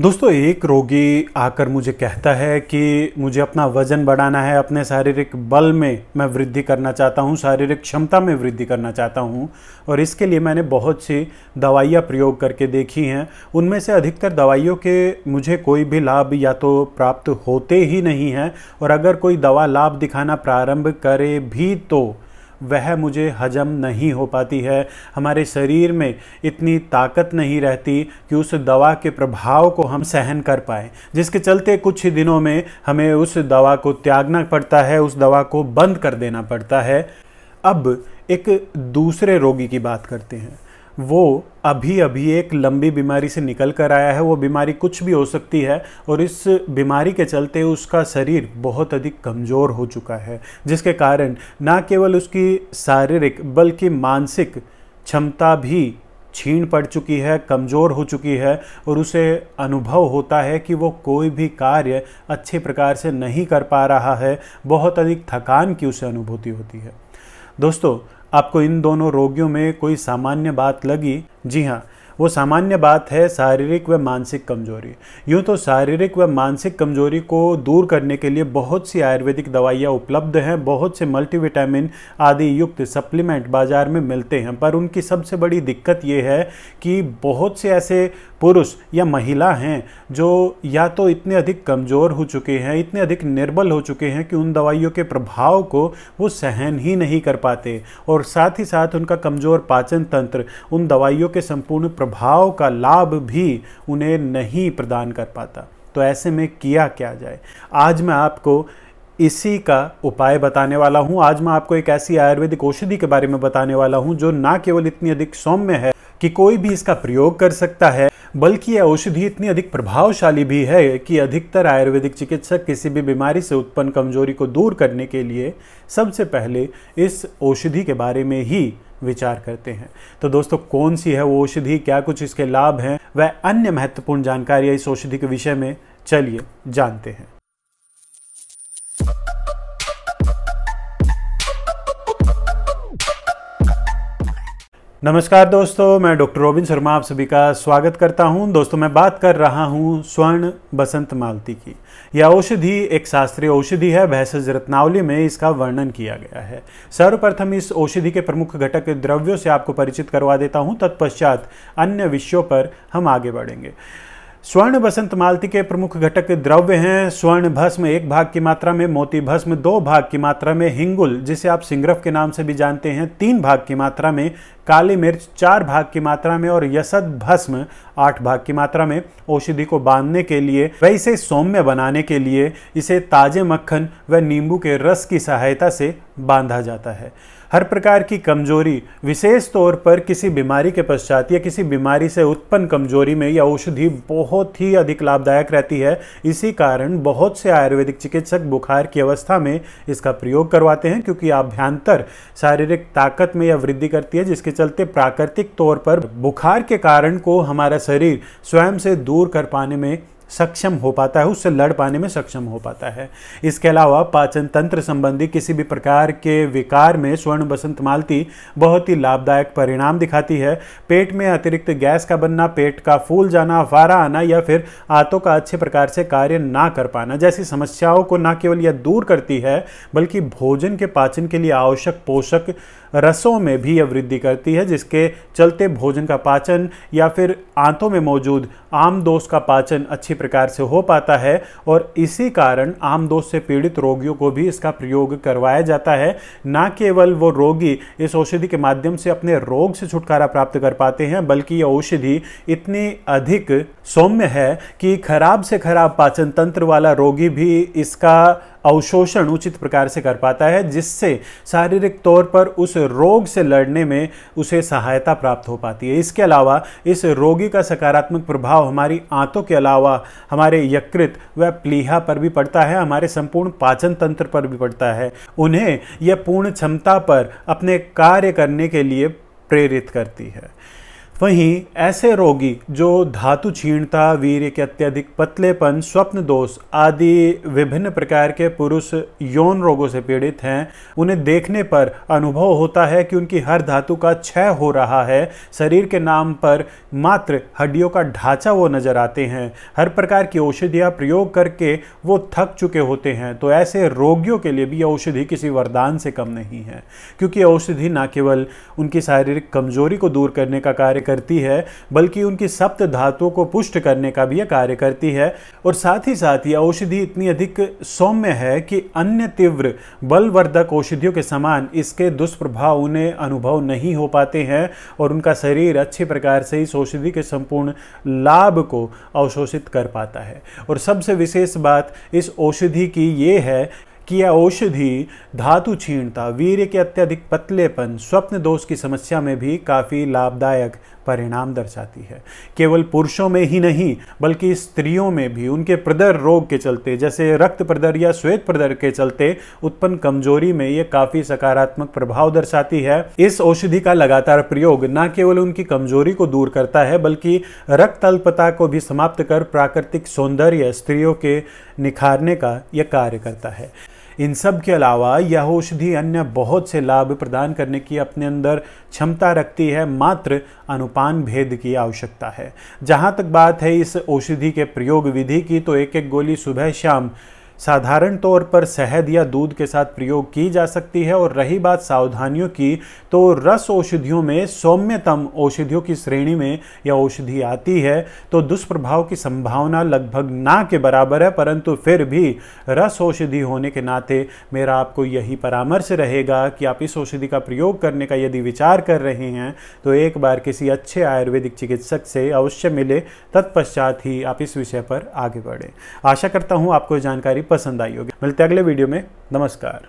दोस्तों एक रोगी आकर मुझे कहता है कि मुझे अपना वजन बढ़ाना है अपने शारीरिक बल में मैं वृद्धि करना चाहता हूँ शारीरिक क्षमता में वृद्धि करना चाहता हूँ और इसके लिए मैंने बहुत सी दवाइयाँ प्रयोग करके देखी हैं उनमें से अधिकतर दवाइयों के मुझे कोई भी लाभ या तो प्राप्त होते ही नहीं हैं और अगर कोई दवा लाभ दिखाना प्रारंभ करे भी तो वह मुझे हजम नहीं हो पाती है हमारे शरीर में इतनी ताकत नहीं रहती कि उस दवा के प्रभाव को हम सहन कर पाए जिसके चलते कुछ ही दिनों में हमें उस दवा को त्यागना पड़ता है उस दवा को बंद कर देना पड़ता है अब एक दूसरे रोगी की बात करते हैं वो अभी अभी एक लंबी बीमारी से निकल कर आया है वो बीमारी कुछ भी हो सकती है और इस बीमारी के चलते उसका शरीर बहुत अधिक कमज़ोर हो चुका है जिसके कारण ना केवल उसकी शारीरिक बल्कि मानसिक क्षमता भी छीन पड़ चुकी है कमज़ोर हो चुकी है और उसे अनुभव होता है कि वो कोई भी कार्य अच्छे प्रकार से नहीं कर पा रहा है बहुत अधिक थकान की उसे अनुभूति होती है दोस्तों आपको इन दोनों रोगियों में कोई सामान्य बात लगी जी हाँ वो सामान्य बात है शारीरिक व मानसिक कमजोरी यूँ तो शारीरिक व मानसिक कमजोरी को दूर करने के लिए बहुत सी आयुर्वेदिक दवाइयाँ उपलब्ध हैं बहुत से मल्टीविटामिन आदि युक्त सप्लीमेंट बाज़ार में मिलते हैं पर उनकी सबसे बड़ी दिक्कत ये है कि बहुत से ऐसे पुरुष या महिला हैं जो या तो इतने अधिक कमज़ोर हो चुके हैं इतने अधिक निर्बल हो चुके हैं कि उन दवाइयों के प्रभाव को वो सहन ही नहीं कर पाते और साथ ही साथ उनका कमज़ोर पाचन तंत्र उन दवाइयों के संपूर्ण प्रभाव का लाभ भी उन्हें नहीं प्रदान कर पाता तो ऐसे में किया क्या जाए आज मैं आपको इसी का उपाय बताने वाला हूँ आज मैं आपको एक ऐसी आयुर्वेदिक औषधि के बारे में बताने वाला हूँ जो ना केवल इतनी अधिक सौम्य है कि कोई भी इसका प्रयोग कर सकता है बल्कि यह औषधि इतनी अधिक प्रभावशाली भी है कि अधिकतर आयुर्वेदिक चिकित्सक किसी भी बीमारी से उत्पन्न कमजोरी को दूर करने के लिए सबसे पहले इस औषधि के बारे में ही विचार करते हैं तो दोस्तों कौन सी है वो औषधि क्या कुछ इसके लाभ हैं वह अन्य महत्वपूर्ण जानकारियाँ इस औषधि के विषय में चलिए जानते हैं नमस्कार दोस्तों मैं डॉक्टर रोबिन शर्मा आप सभी का स्वागत करता हूं दोस्तों मैं बात कर रहा हूं स्वर्ण बसंत मालती की यह औषधि एक शास्त्रीय औषधि है भैसज रत्नावली में इसका वर्णन किया गया है सर्वप्रथम इस औषधि के प्रमुख घटक द्रव्यों से आपको परिचित करवा देता हूं तत्पश्चात अन्य विषयों पर हम आगे बढ़ेंगे स्वर्ण बसंत मालती के प्रमुख घटक द्रव्य हैं स्वर्ण भस्म एक भाग की मात्रा में मोती भस्म दो भाग की मात्रा में हिंगुल जिसे आप सिंगरफ के नाम से भी जानते हैं तीन भाग की मात्रा में काली मिर्च चार भाग की मात्रा में और यसद भस्म आठ भाग की मात्रा में औषधि को बांधने के लिए व इसे सौम्य बनाने के लिए इसे ताजे मक्खन व नींबू के रस की सहायता से बांधा जाता है हर प्रकार की कमजोरी विशेष तौर पर किसी बीमारी के पश्चात या किसी बीमारी से उत्पन्न कमजोरी में यह औषधि बहुत ही अधिक लाभदायक रहती है इसी कारण बहुत से आयुर्वेदिक चिकित्सक बुखार की अवस्था में इसका प्रयोग करवाते हैं क्योंकि आभ्यंतर शारीरिक ताकत में यह वृद्धि करती है जिसके चलते प्राकृतिक तौर पर बुखार के कारण को हमारा शरीर स्वयं से दूर कर पाने में सक्षम हो पाता है उससे लड़ पाने में सक्षम हो पाता है इसके अलावा पाचन तंत्र संबंधी किसी भी प्रकार के विकार में स्वर्ण बसंत मालती बहुत ही लाभदायक परिणाम दिखाती है पेट में अतिरिक्त गैस का बनना पेट का फूल जाना फारा आना या फिर आंतों का अच्छे प्रकार से कार्य ना कर पाना जैसी समस्याओं को न केवल यह दूर करती है बल्कि भोजन के पाचन के लिए आवश्यक पोषक रसों में भी यह वृद्धि करती है जिसके चलते भोजन का पाचन या फिर आंतों में मौजूद आम दोष का पाचन अच्छी प्रकार से हो पाता है और इसी कारण आम दोष से पीड़ित रोगियों को भी इसका प्रयोग करवाया जाता है ना केवल वो रोगी इस औषधि के माध्यम से अपने रोग से छुटकारा प्राप्त कर पाते हैं बल्कि यह औषधि इतनी अधिक सौम्य है कि खराब से खराब पाचन तंत्र वाला रोगी भी इसका अवशोषण उचित प्रकार से कर पाता है जिससे शारीरिक तौर पर उस रोग से लड़ने में उसे सहायता प्राप्त हो पाती है इसके अलावा इस रोगी का सकारात्मक प्रभाव हमारी आंतों के अलावा हमारे यकृत व प्लीहा पर भी पड़ता है हमारे संपूर्ण पाचन तंत्र पर भी पड़ता है उन्हें यह पूर्ण क्षमता पर अपने कार्य करने के लिए प्रेरित करती है वहीं ऐसे रोगी जो धातु क्षीणता वीर के अत्यधिक पतलेपन स्वप्न दोष आदि विभिन्न प्रकार के पुरुष यौन रोगों से पीड़ित हैं उन्हें देखने पर अनुभव होता है कि उनकी हर धातु का क्षय हो रहा है शरीर के नाम पर मात्र हड्डियों का ढांचा वो नजर आते हैं हर प्रकार की औषधियाँ प्रयोग करके वो थक चुके होते हैं तो ऐसे रोगियों के लिए भी यह औषधि किसी वरदान से कम नहीं है क्योंकि औषधि ना केवल उनकी शारीरिक कमजोरी को दूर करने का कार्य करती है बल्कि उनकी सप्त धातुओं को पुष्ट करने का भी यह कार्य करती है और साथ ही साथ यह औषधि इतनी अधिक सौम्य है कि अन्य तीव्र बलवर्धक औषधियों के समान इसके दुष्प्रभाव उन्हें अनुभव नहीं हो पाते हैं और उनका शरीर अच्छे प्रकार से इस औषधि के संपूर्ण लाभ को अवशोषित कर पाता है और सबसे विशेष बात इस औषधि की ये है कि यह औषधि धातु क्षीणता वीर्य के अत्यधिक पतलेपन स्वप्न दोष की समस्या में भी काफ़ी लाभदायक परिणाम दर्शाती है केवल पुरुषों में ही नहीं बल्कि स्त्रियों में भी उनके प्रदर रोग के चलते जैसे रक्त प्रदर या श्वेत प्रदर के चलते उत्पन्न कमजोरी में यह काफी सकारात्मक प्रभाव दर्शाती है इस औषधि का लगातार प्रयोग न केवल उनकी कमजोरी को दूर करता है बल्कि रक्त अल्पता को भी समाप्त कर प्राकृतिक सौंदर्य स्त्रियों के निखारने का यह कार्य करता है इन सब के अलावा यह औषधि अन्य बहुत से लाभ प्रदान करने की अपने अंदर क्षमता रखती है मात्र अनुपान भेद की आवश्यकता है जहाँ तक बात है इस औषधि के प्रयोग विधि की तो एक एक गोली सुबह शाम साधारण तौर पर शहद या दूध के साथ प्रयोग की जा सकती है और रही बात सावधानियों की तो रस औषधियों में सौम्यतम औषधियों की श्रेणी में यह औषधि आती है तो दुष्प्रभाव की संभावना लगभग ना के बराबर है परंतु फिर भी रस औषधि होने के नाते मेरा आपको यही परामर्श रहेगा कि आप इस औषधि का प्रयोग करने का यदि विचार कर रहे हैं तो एक बार किसी अच्छे आयुर्वेदिक चिकित्सक से अवश्य मिले तत्पश्चात ही आप इस विषय पर आगे बढ़ें आशा करता हूँ आपको जानकारी पसंद आई होगी मिलते अगले वीडियो में नमस्कार